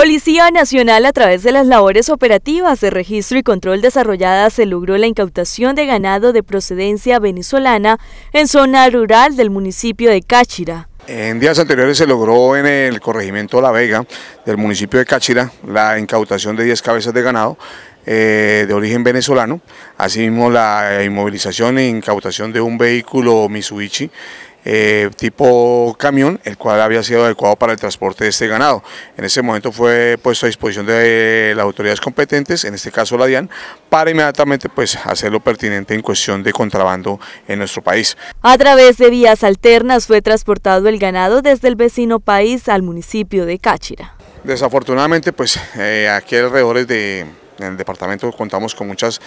Policía Nacional a través de las labores operativas de registro y control desarrolladas se logró la incautación de ganado de procedencia venezolana en zona rural del municipio de Cáchira. En días anteriores se logró en el corregimiento La Vega del municipio de Cáchira la incautación de 10 cabezas de ganado eh, de origen venezolano, asimismo la inmovilización e incautación de un vehículo Mitsubishi eh, tipo camión, el cual había sido adecuado para el transporte de este ganado. En ese momento fue puesto a disposición de las autoridades competentes, en este caso la DIAN, para inmediatamente pues, lo pertinente en cuestión de contrabando en nuestro país. A través de vías alternas fue transportado el ganado desde el vecino país al municipio de Cáchira. Desafortunadamente, pues eh, aquí alrededor de en el departamento contamos con muchas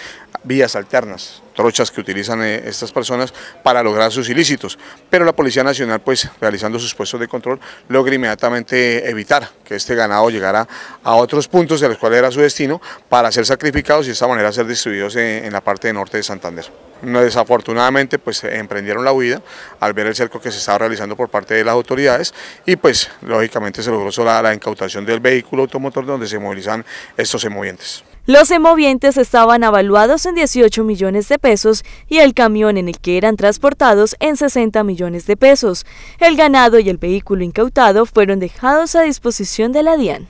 vías alternas, trochas que utilizan eh, estas personas para lograr sus ilícitos, pero la Policía Nacional, pues realizando sus puestos de control, logra inmediatamente evitar que este ganado llegara a otros puntos de los cuales era su destino para ser sacrificados y de esta manera ser distribuidos en, la parte norte de Santander. Desafortunadamente, pues emprendieron la huida al ver el cerco que se estaba realizando por parte de las autoridades y pues lógicamente se logró la, la incautación del vehículo automotor donde se movilizan estos emovientes. Los emovientes estaban avaluados en 18 millones de pesos y el camión en el que eran transportados en 60 millones de pesos. El ganado y el vehículo incautado fueron dejados a disposición de la DIAN.